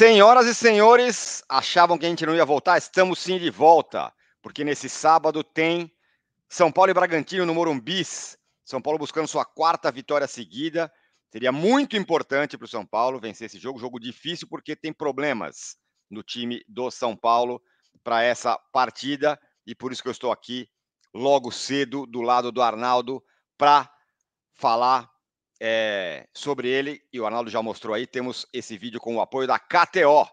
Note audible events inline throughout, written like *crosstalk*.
Senhoras e senhores, achavam que a gente não ia voltar? Estamos sim de volta, porque nesse sábado tem São Paulo e Bragantino no Morumbis. São Paulo buscando sua quarta vitória seguida. Seria muito importante para o São Paulo vencer esse jogo. Jogo difícil porque tem problemas no time do São Paulo para essa partida. E por isso que eu estou aqui logo cedo do lado do Arnaldo para falar é, sobre ele, e o Arnaldo já mostrou aí, temos esse vídeo com o apoio da KTO.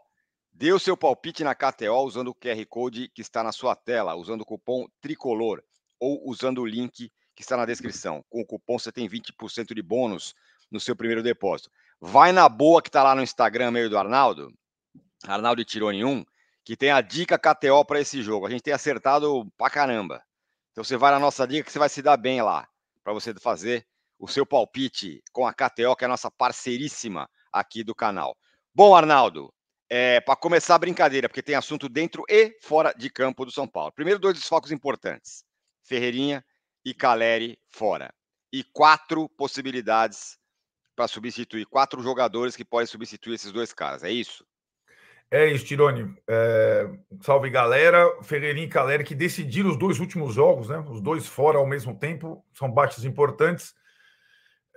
Dê o seu palpite na KTO usando o QR Code que está na sua tela, usando o cupom TRICOLOR ou usando o link que está na descrição. Com o cupom você tem 20% de bônus no seu primeiro depósito. Vai na boa que está lá no Instagram, meio do Arnaldo, Arnaldo Tirone 1, que tem a dica KTO para esse jogo. A gente tem acertado pra caramba. Então você vai na nossa dica que você vai se dar bem lá, para você fazer o seu palpite com a KTO, que é a nossa parceiríssima aqui do canal. Bom, Arnaldo, é, para começar a brincadeira, porque tem assunto dentro e fora de campo do São Paulo. Primeiro, dois desfalques importantes: Ferreirinha e Caleri fora. E quatro possibilidades para substituir, quatro jogadores que podem substituir esses dois caras. É isso? É isso, Tirone. É, salve galera. Ferreirinha e Caleri que decidiram os dois últimos jogos, né? Os dois fora ao mesmo tempo. São bates importantes.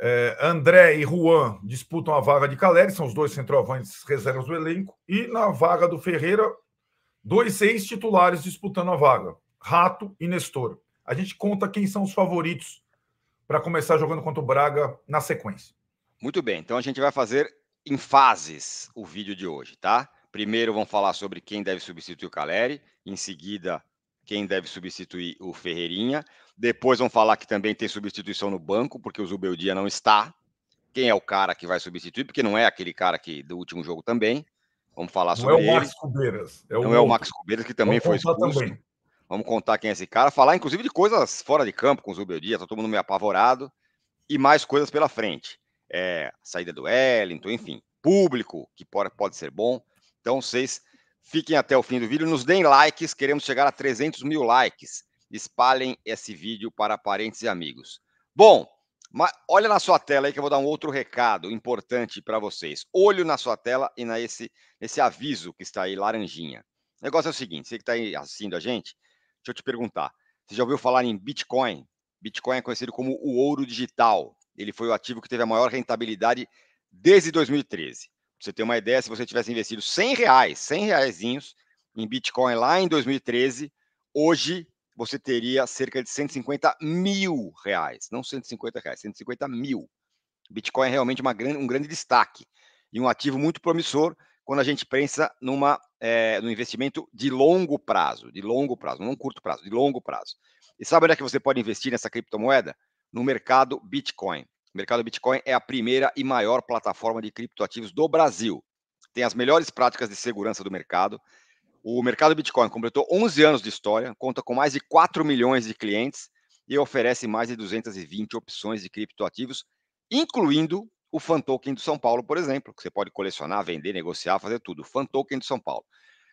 É, André e Juan disputam a vaga de Caleri, são os dois centroavantes reservas do elenco. E na vaga do Ferreira, dois ex-titulares disputando a vaga: Rato e Nestor. A gente conta quem são os favoritos para começar jogando contra o Braga na sequência. Muito bem, então a gente vai fazer em fases o vídeo de hoje, tá? Primeiro vamos falar sobre quem deve substituir o Caleri, em seguida, quem deve substituir o Ferreirinha. Depois vão falar que também tem substituição no banco, porque o Zubeldia não está. Quem é o cara que vai substituir? Porque não é aquele cara que do último jogo também. Vamos falar não é sobre ele. É não é o Max Cubeiras. É o não outro. é o Max Cubeiras, que também foi expulso. Também. Vamos contar quem é esse cara. Falar, inclusive, de coisas fora de campo com o Zubeldia. Está todo mundo meio apavorado. E mais coisas pela frente. É, saída do Wellington, enfim. Público, que pode, pode ser bom. Então, vocês fiquem até o fim do vídeo. Nos deem likes. Queremos chegar a 300 mil likes espalhem esse vídeo para parentes e amigos. Bom, olha na sua tela aí que eu vou dar um outro recado importante para vocês. Olho na sua tela e nesse, esse aviso que está aí, laranjinha. O negócio é o seguinte: você que está aí assistindo a gente, deixa eu te perguntar. Você já ouviu falar em Bitcoin? Bitcoin é conhecido como o ouro digital. Ele foi o ativo que teve a maior rentabilidade desde 2013. Pra você ter uma ideia, se você tivesse investido 100 reais, 100 reaisinhos em Bitcoin lá em 2013, hoje você teria cerca de 150 mil reais. Não 150 reais, 150 mil. Bitcoin é realmente uma grande, um grande destaque e um ativo muito promissor quando a gente pensa numa, é, investimento de longo prazo, de longo prazo, não curto prazo, de longo prazo. E sabe onde é que você pode investir nessa criptomoeda? No mercado Bitcoin. O mercado Bitcoin é a primeira e maior plataforma de criptoativos do Brasil. Tem as melhores práticas de segurança do mercado, o mercado Bitcoin completou 11 anos de história, conta com mais de 4 milhões de clientes e oferece mais de 220 opções de criptoativos, incluindo o fan token do São Paulo, por exemplo, que você pode colecionar, vender, negociar, fazer tudo. Fan token do São Paulo.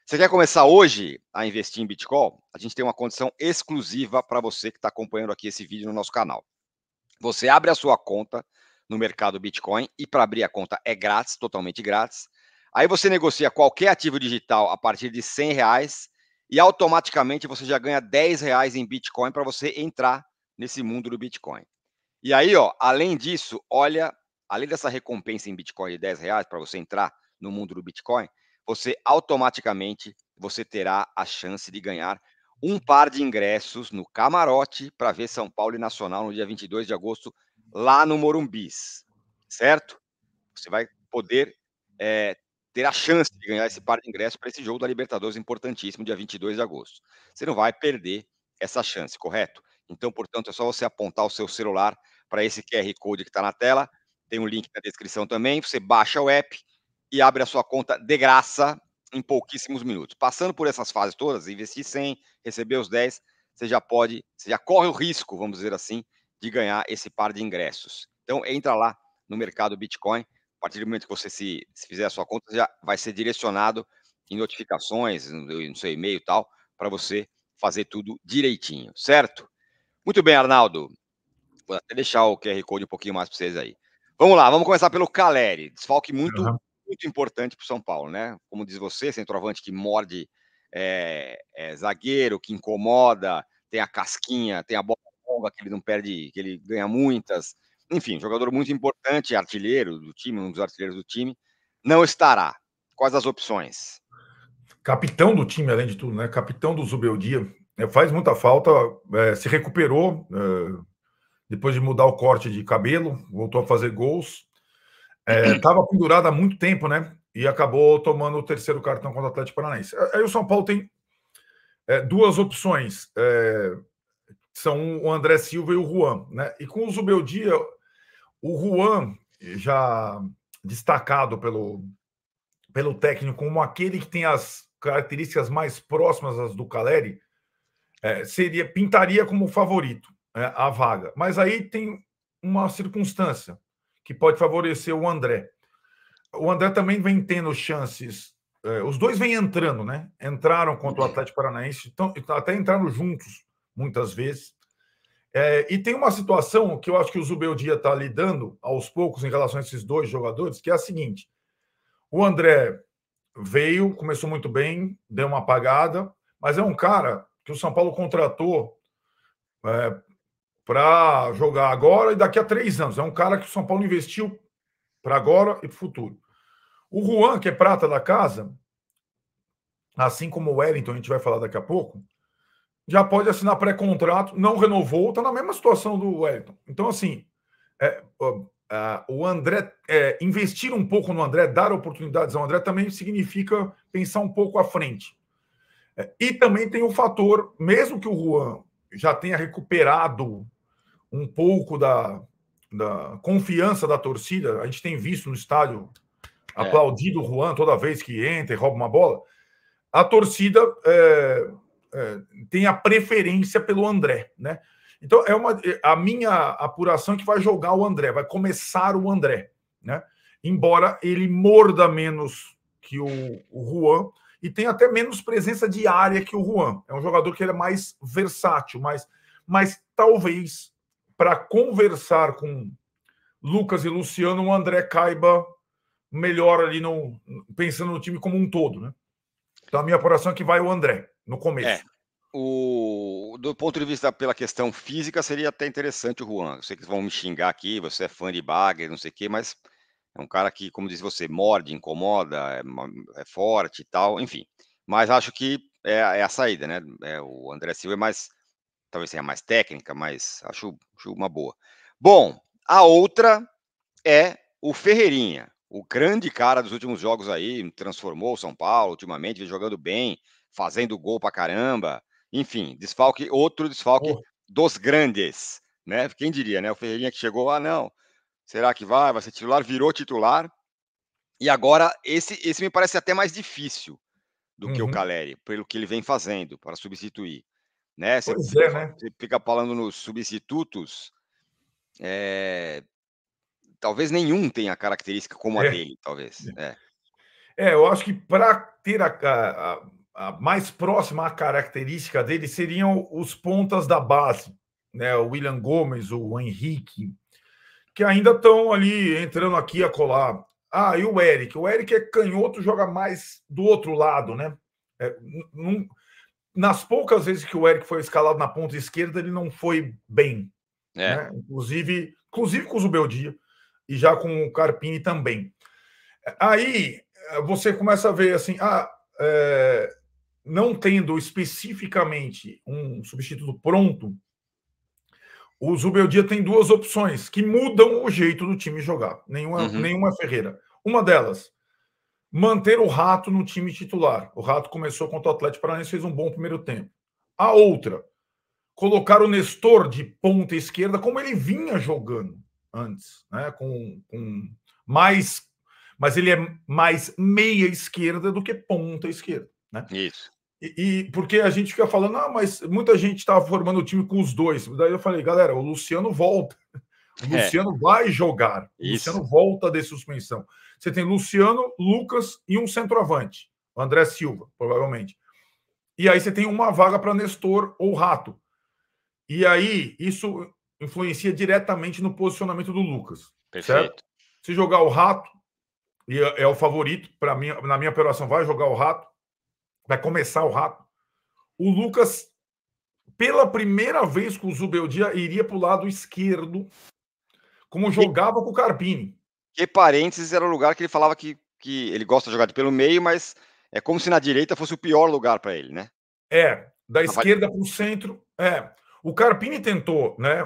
Você quer começar hoje a investir em Bitcoin? A gente tem uma condição exclusiva para você que está acompanhando aqui esse vídeo no nosso canal. Você abre a sua conta no mercado Bitcoin e para abrir a conta é grátis, totalmente grátis. Aí você negocia qualquer ativo digital a partir de 100 reais e automaticamente você já ganha 10 reais em Bitcoin para você entrar nesse mundo do Bitcoin. E aí, ó, além disso, olha, além dessa recompensa em Bitcoin de 10 reais para você entrar no mundo do Bitcoin, você automaticamente você terá a chance de ganhar um par de ingressos no camarote para ver São Paulo e Nacional no dia 22 de agosto, lá no Morumbis, certo? Você vai poder é, ter a chance de ganhar esse par de ingressos para esse jogo da Libertadores importantíssimo, dia 22 de agosto. Você não vai perder essa chance, correto? Então, portanto, é só você apontar o seu celular para esse QR Code que está na tela, tem um link na descrição também, você baixa o app e abre a sua conta de graça em pouquíssimos minutos. Passando por essas fases todas, investir 100, receber os 10, você já pode, você já corre o risco, vamos dizer assim, de ganhar esse par de ingressos. Então, entra lá no mercado Bitcoin, a partir do momento que você se, se fizer a sua conta, já vai ser direcionado em notificações, no, seu e-mail e tal, para você fazer tudo direitinho, certo? Muito bem, Arnaldo. Vou até deixar o QR Code um pouquinho mais para vocês aí. Vamos lá, vamos começar pelo Caleri. Desfalque muito, uhum. muito importante para o São Paulo, né? Como diz você, centroavante que morde é, é, zagueiro, que incomoda, tem a casquinha, tem a bola longa que ele não perde, que ele ganha muitas. Enfim, jogador muito importante, artilheiro do time, um dos artilheiros do time, não estará. Quais as opções? Capitão do time, além de tudo, né? Capitão do Zubeldia. É, faz muita falta, é, se recuperou é, depois de mudar o corte de cabelo, voltou a fazer gols. Estava é, *clears throat* pendurado há muito tempo, né? E acabou tomando o terceiro cartão contra o Atlético Paranaense. Aí o São Paulo tem é, duas opções: é, são o André Silva e o Juan, né? E com o Zubeldia, o Juan, eh, já destacado pelo, pelo técnico como aquele que tem as características mais próximas às do Caleri, é, seria pintaria como favorito é, a vaga. Mas aí tem uma circunstância que pode favorecer o André. O André também vem tendo chances. É, os dois vêm entrando, né? Entraram contra o uhum. Atlético Paranaense, então, até entraram juntos muitas vezes. É, e tem uma situação que eu acho que o Zubeldia está lidando aos poucos em relação a esses dois jogadores, que é a seguinte: o André veio, começou muito bem, deu uma apagada, mas é um cara que o São Paulo contratou é, para jogar agora e daqui a três anos. É um cara que o São Paulo investiu para agora e para o futuro. O Juan, que é prata da casa, assim como o Wellington, a gente vai falar daqui a pouco, já pode assinar pré-contrato, não renovou, está na mesma situação do Wellington. Então, assim, é, uh, o André, é, investir um pouco no André, dar oportunidades ao André, também significa pensar um pouco à frente. É, e também tem o fator, mesmo que o Juan já tenha recuperado um pouco da, da confiança da torcida, a gente tem visto no estádio é. aplaudido o Juan toda vez que entra e rouba uma bola, a torcida é, é, tem a preferência pelo André, né? Então é uma é, a minha apuração é que vai jogar o André, vai começar o André, né? Embora ele morda menos que o, o Juan e tem até menos presença de área que o Juan. É um jogador que ele é mais versátil, mas, mas talvez para conversar com Lucas e Luciano, o André caiba melhor ali no, pensando no time como um todo, né? Então a minha apuração é que vai o André no começo. É. O, do ponto de vista pela questão física, seria até interessante o Juan. Eu sei que vão me xingar aqui, você é fã de Bagger, não sei o quê, mas é um cara que, como diz você, morde, incomoda, é, é forte e tal, enfim. Mas acho que é, é a saída, né? É, o André Silva é mais, talvez seja mais técnica, mas acho, acho uma boa. Bom, a outra é o Ferreirinha, o grande cara dos últimos jogos aí, transformou o São Paulo ultimamente, vem jogando bem fazendo gol pra caramba. Enfim, desfalque, outro desfalque oh. dos grandes, né? Quem diria, né? O Ferreirinha que chegou, ah, não, será que vai? Vai ser titular? Virou titular. E agora, esse, esse me parece até mais difícil do uhum. que o uhum. Caleri, pelo que ele vem fazendo para substituir. Né? Você, pois é, né? você fica falando nos substitutos, é... talvez nenhum tenha característica como é. a dele, talvez. É. é. é. eu acho que para ter a, a, a mais próxima à característica dele seriam os pontas da base, né? O William Gomes, o Henrique, que ainda estão ali entrando aqui a colar. Ah, e o Eric. O Eric é canhoto, joga mais do outro lado, né? É, num... nas poucas vezes que o Eric foi escalado na ponta esquerda, ele não foi bem. É. Né? Inclusive, inclusive com o Zubeldia e já com o Carpini também. Aí você começa a ver assim, ah, é, não tendo especificamente um substituto pronto, o Zubeldia tem duas opções que mudam o jeito do time jogar. Nenhuma, uhum. nenhuma é Ferreira. Uma delas, manter o Rato no time titular. O Rato começou contra o Atlético Paranaense, fez um bom primeiro tempo. A outra, colocar o Nestor de ponta esquerda, como ele vinha jogando antes, né? com, com mais. Mas ele é mais meia esquerda do que ponta esquerda. Né? Isso. E, e, porque a gente fica falando, ah, mas muita gente estava formando o time com os dois. Daí eu falei, galera, o Luciano volta. O é. Luciano vai jogar. Isso. Luciano volta de suspensão. Você tem Luciano, Lucas e um centroavante. André Silva, provavelmente. E aí você tem uma vaga para Nestor ou Rato. E aí isso influencia diretamente no posicionamento do Lucas. Perfeito. Certo? Se jogar o Rato, e é, é o favorito, para mim, na minha operação, vai jogar o Rato Vai começar o rato. O Lucas, pela primeira vez com o Zubeldia, iria para o lado esquerdo, como jogava com o Carpini. Que parênteses era o lugar que ele falava que, que ele gosta de jogar pelo meio, mas é como se na direita fosse o pior lugar para ele, né? É, da esquerda para o centro. É. O Carpini tentou, né?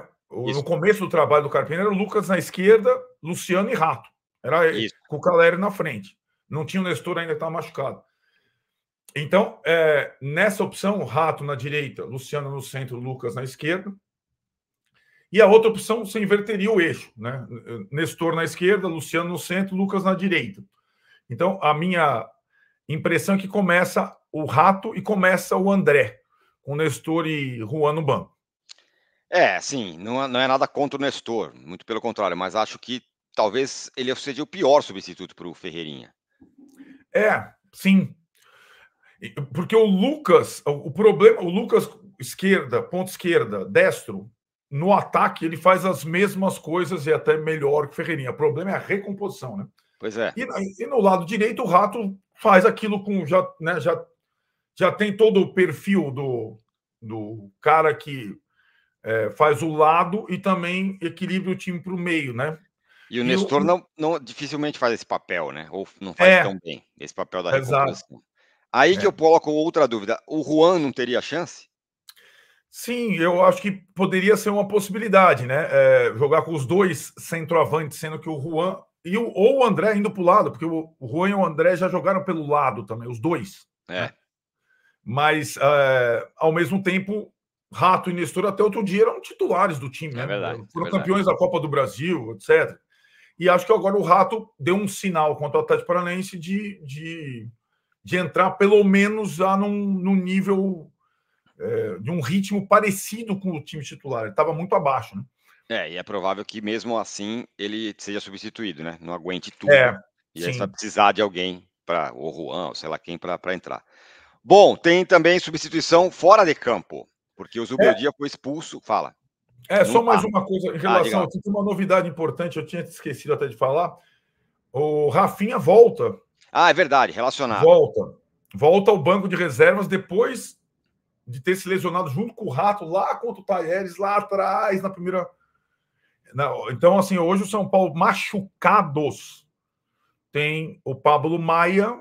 Isso. No começo do trabalho do Carpini era o Lucas na esquerda, Luciano e Rato. Era ele, com o Caleri na frente. Não tinha o Nestor ainda estava machucado. Então, é, nessa opção, Rato na direita, Luciano no centro, Lucas na esquerda. E a outra opção, você inverteria o eixo, né? Nestor na esquerda, Luciano no centro, Lucas na direita. Então, a minha impressão é que começa o Rato e começa o André, com Nestor e Juan no banco. É, sim, não, é, não é nada contra o Nestor, muito pelo contrário, mas acho que talvez ele seja o pior substituto para o Ferreirinha. É, sim, porque o Lucas, o problema, o Lucas esquerda, ponto esquerda, destro, no ataque ele faz as mesmas coisas e é até melhor que Ferreirinha. O problema é a recomposição, né? Pois é. E, e no lado direito o Rato faz aquilo com já, né, já, já tem todo o perfil do, do cara que é, faz o lado e também equilibra o time para o meio, né? E o Nestor e o... Não, não, dificilmente faz esse papel, né? Ou não faz é, tão bem esse papel da recomposição. Exato. Aí é. que eu coloco outra dúvida: o Juan não teria chance? Sim, eu acho que poderia ser uma possibilidade, né? É, jogar com os dois centroavantes, sendo que o Juan e o, ou o André indo para o lado, porque o, o Juan e o André já jogaram pelo lado também, os dois. É. Né? Mas, é, ao mesmo tempo, Rato e Nestor até outro dia eram titulares do time, é né? É verdade, Foram é campeões da Copa do Brasil, etc. E acho que agora o Rato deu um sinal contra o Atlético Paranaense de, de de entrar pelo menos já num, num nível é, de um ritmo parecido com o time titular. Ele estava muito abaixo, né? É, e é provável que mesmo assim ele seja substituído, né? Não aguente tudo. É, e aí vai precisar de alguém para o Juan, ou sei lá quem, para entrar. Bom, tem também substituição fora de campo, porque o Zubeldia é. foi expulso. Fala. É, só mais uma coisa em ah, relação ah, a uma novidade importante, eu tinha esquecido até de falar. O Rafinha volta ah, é verdade, relacionado. Volta. Volta ao banco de reservas depois de ter se lesionado junto com o Rato lá contra o Talheres, lá atrás, na primeira. Então, assim, hoje o São Paulo, machucados, tem o Pablo Maia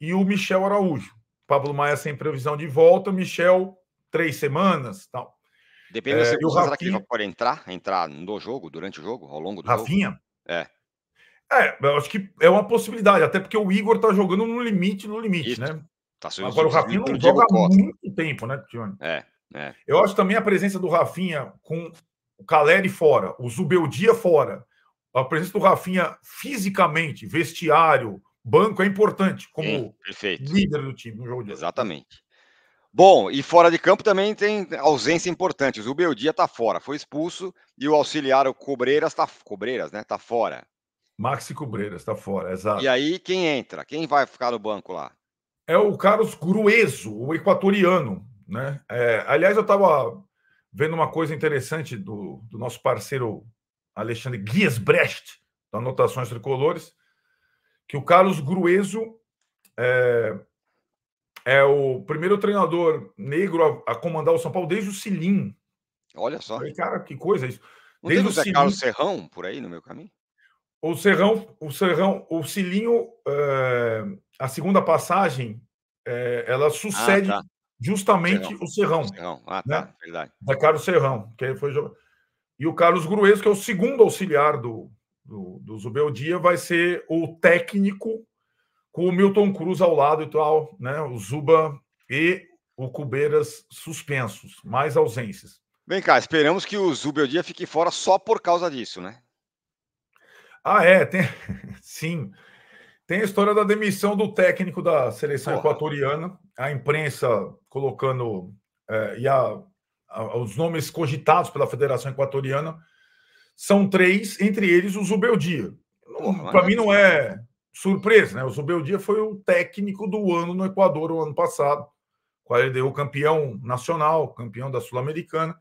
e o Michel Araújo. Pablo Maia sem previsão de volta, Michel, três semanas tal. Depende é, da circunstância, será que ele pode entrar? Entrar no jogo, durante o jogo, ao longo do Rafinha? jogo? Rafinha? É. É, eu acho que é uma possibilidade, até porque o Igor tá jogando no limite, no limite, Isso. né? Tá Agora o Rafinha não joga há muito tempo, né, Tione? É, é. Eu acho também a presença do Rafinha com o Caleri fora, o Zubeldia fora, a presença do Rafinha fisicamente, vestiário, banco é importante como Sim, líder do time no jogo de Exatamente. Bom, e fora de campo também tem ausência importante. O Zubeldia tá fora, foi expulso, e o auxiliar, o Cobreiras, tá, Cobreiras, né, tá fora. Maxi Cobreiras está fora, exato. E aí quem entra? Quem vai ficar no banco lá? É o Carlos Grueso, o equatoriano. Né? É, aliás, eu estava vendo uma coisa interessante do, do nosso parceiro Alexandre Giesbrecht, da Anotações Tricolores, que o Carlos Grueso é, é o primeiro treinador negro a, a, comandar o São Paulo desde o Cilim. Olha só. Aí, cara, que coisa é isso. Não desde o Zé Silim... Carlos Serrão por aí no meu caminho? O Serrão, o Serrão, o Cilinho, é, eh, a segunda passagem, é, ela sucede ah, tá. justamente Serrão. o Serrão. Serrão. Ah, né? tá, verdade. Da Carlos Serrão, que foi E o Carlos Grueso, que é o segundo auxiliar do, do, do Zubeldia, vai ser o técnico com o Milton Cruz ao lado e tal, né? O Zuba e o Cubeiras suspensos, mais ausências. Vem cá, esperamos que o Zubeldia fique fora só por causa disso, né? Ah, é, tem. *laughs* Sim. Tem a história da demissão do técnico da seleção equatoriana, a imprensa colocando é, e a, a, os nomes cogitados pela Federação Equatoriana são três, entre eles o Zubeldia. Para mim não é surpresa, né? O Zubeldia foi o técnico do ano no Equador o ano passado, com ele deu campeão nacional, campeão da Sul-Americana.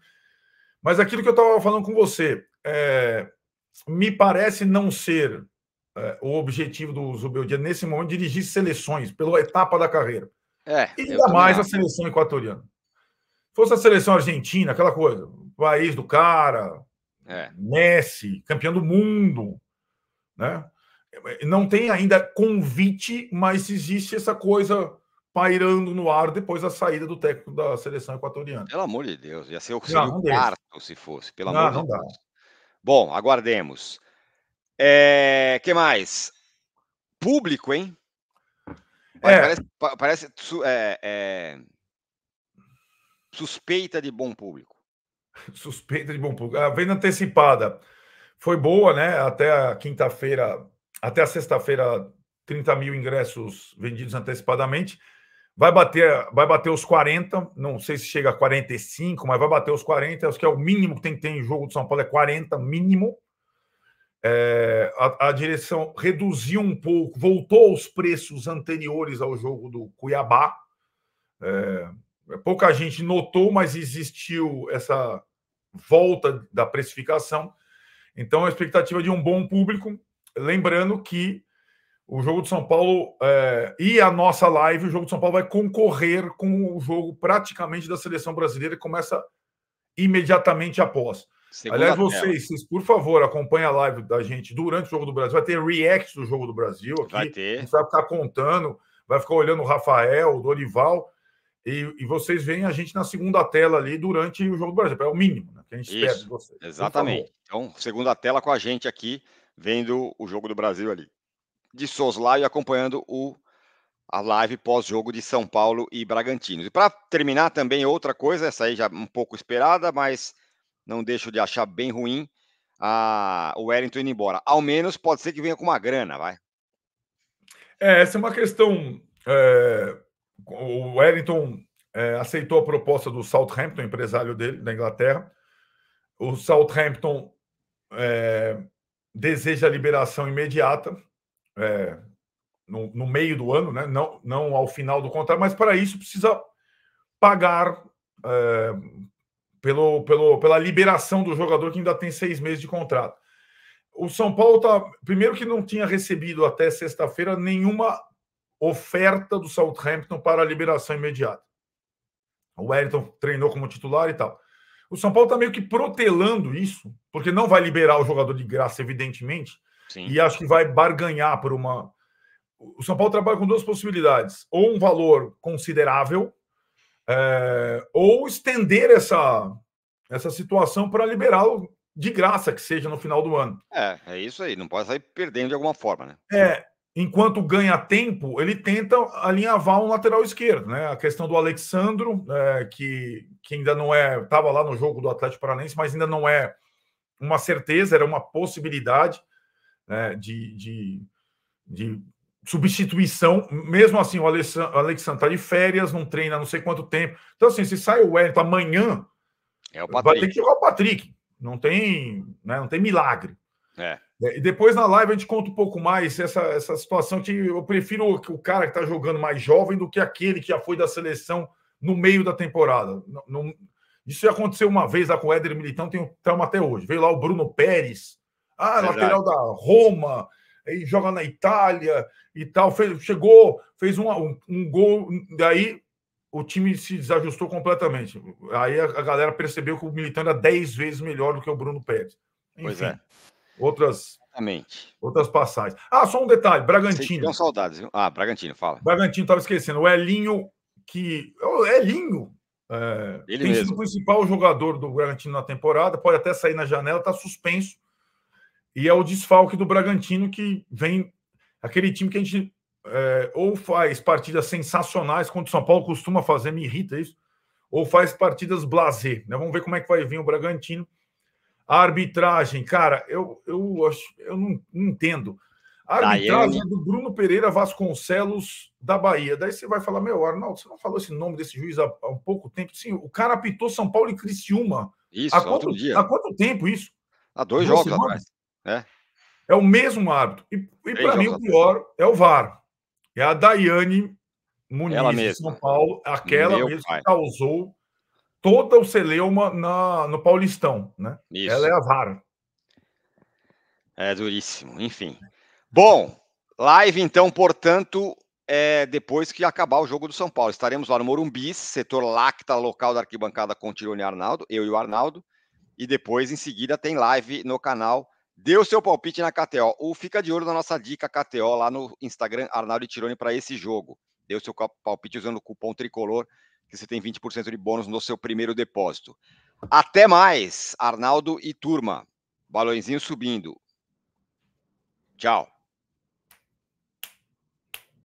Mas aquilo que eu estava falando com você, é, me parece não ser é, o objetivo do Zubeldia nesse momento dirigir seleções pela etapa da carreira. É, Ainda mais a seleção equatoriana. Se fosse a seleção argentina, aquela coisa, país do cara, é. Messi, campeão do mundo, né? Não tem ainda convite, mas existe essa coisa pairando no ar depois da saída do técnico da seleção equatoriana. Pelo amor de Deus, ia ser o, não, não quarto se fosse, pelo não, amor de Deus. Dá. Bom, aguardemos. É, que mais? Público, hein? é. Parece, parece é, é, suspeita de bom público. *laughs* Suspeita de bom público. A ah, venda antecipada foi boa, né? Até a quinta-feira, até a sexta-feira, 30 mil ingressos vendidos antecipadamente. Vai bater, vai bater os 40, não sei se chega a 45, mas vai bater os 40, acho que é o mínimo que tem que ter em jogo do São Paulo, é 40, mínimo. É, a, a, direção reduziu um pouco, voltou aos preços anteriores ao jogo do Cuiabá. É, é, pouca gente notou, mas existiu essa volta da precificação. Então, a expectativa de um bom público, lembrando que o jogo de São Paulo é, e a nossa live, o jogo de São Paulo vai concorrer com o jogo praticamente da seleção brasileira que começa imediatamente após. Segunda Aliás, vocês, vocês, por favor, acompanhem a live da gente durante o Jogo do Brasil. Vai ter react do Jogo do Brasil aqui. Vai ter. A gente vai ficar contando, vai ficar olhando o Rafael, o Dorival. E, e, vocês veem a gente na segunda tela ali durante o Jogo do Brasil. É o mínimo né, que a gente Isso, espera de vocês. Exatamente. Então, segunda tela com a gente aqui, vendo o Jogo do Brasil ali de Soslaio acompanhando o a live pós-jogo de São Paulo e Bragantino. E para terminar também outra coisa, essa aí já um pouco esperada, mas não deixo de achar bem ruim a, o Wellington indo embora. Ao menos pode ser que venha com uma grana, vai. É, essa é uma questão. É, o Wellington é, aceitou a proposta do Southampton, empresário dele, da Inglaterra. O Southampton é, deseja a liberação imediata é, no, no, meio do ano, né? não, não ao final do contrato, mas para isso precisa pagar é, pelo, pelo, pela liberação do jogador que ainda tem seis meses de contrato. O São Paulo tá. Primeiro que não tinha recebido até sexta-feira nenhuma oferta do Southampton para a liberação imediata. O Wellington treinou como titular e tal. O São Paulo está meio que protelando isso, porque não vai liberar o jogador de graça, evidentemente, Sim. E acho que vai barganhar por uma. O São Paulo trabalha com duas possibilidades: ou um valor considerável, é... ou estender essa, essa situação para liberá-lo de graça, que seja no final do ano. É, é isso aí. Não pode sair perdendo de alguma forma, né? É. Enquanto ganha tempo, ele tenta alinhavar um lateral esquerdo, né? A questão do Alexandro, é... que, que ainda não é. Estava lá no jogo do Atlético Paranense, mas ainda não é uma certeza, era uma possibilidade né, de, de, de, substituição. Mesmo assim, o Alexandre está de férias, não treina não sei quanto tempo. Então, assim, se sai o Wellington amanhã, é vai ter que jogar o Patrick. Não tem, né, não tem milagre. É. é. E depois na live a gente conta um pouco mais essa, essa situação que eu prefiro o cara que está jogando mais jovem do que aquele que já foi da seleção no meio da temporada. isso já aconteceu uma vez lá com o Éder Militão, tem um até hoje. Veio lá o Bruno Pérez, ah, é Verdade. lateral da Roma, e joga na Itália e tal. Fez, chegou, fez um, um, um gol, daí o time se desajustou completamente. Aí a, a galera percebeu que o Militão era 10 vezes melhor do que o Bruno Pérez. Enfim, pois é. Outras Outras passagens. Ah, só um detalhe, Bragantino. São saudades. Viu? Ah, Bragantino, fala. Bragantino estava esquecendo. O Elinho, que. É o Elinho. É, Ele tem mesmo. sido o principal jogador do Bragantino na temporada, pode até sair na janela, está suspenso e é o desfalque do Bragantino que vem. Aquele time que a gente é, ou faz partidas sensacionais, quando o São Paulo costuma fazer, me irrita isso, ou faz partidas blazer. Né? Vamos ver como é que vai vir o Bragantino. A arbitragem, cara, eu, eu, acho, eu não, não entendo. A tá, arbitragem é do Bruno Pereira Vasconcelos da Bahia. Daí você vai falar, meu, Arnaldo, você não falou esse nome desse juiz há, há um pouco tempo? Sim, o cara apitou São Paulo e Criciúma. Isso, há quanto, há quanto tempo isso? Há dois jogos atrás. É, é o mesmo árbitro. E, e para mim, o pior é o VAR. É a Daiane Muniz, Ela de São Paulo, aquela Meu mesmo pai. que causou toda o celeuma na, no Paulistão. Né? Ela é a VAR. É duríssimo, enfim. Bom, live então, portanto, é depois que acabar o jogo do São Paulo. Estaremos lá no Morumbi, setor lacta local da arquibancada com Tirone Arnaldo, eu e o Arnaldo. E depois, em seguida, tem live no canal Dê o seu palpite na KTO. Ou fica de olho na nossa dica KTO lá no Instagram, Arnaldo Tironi, para esse jogo. Dê o seu palpite usando o cupom Tricolor, que você tem 20% de bônus no seu primeiro depósito. Até mais, Arnaldo e turma. Balõezinho subindo. Tchau.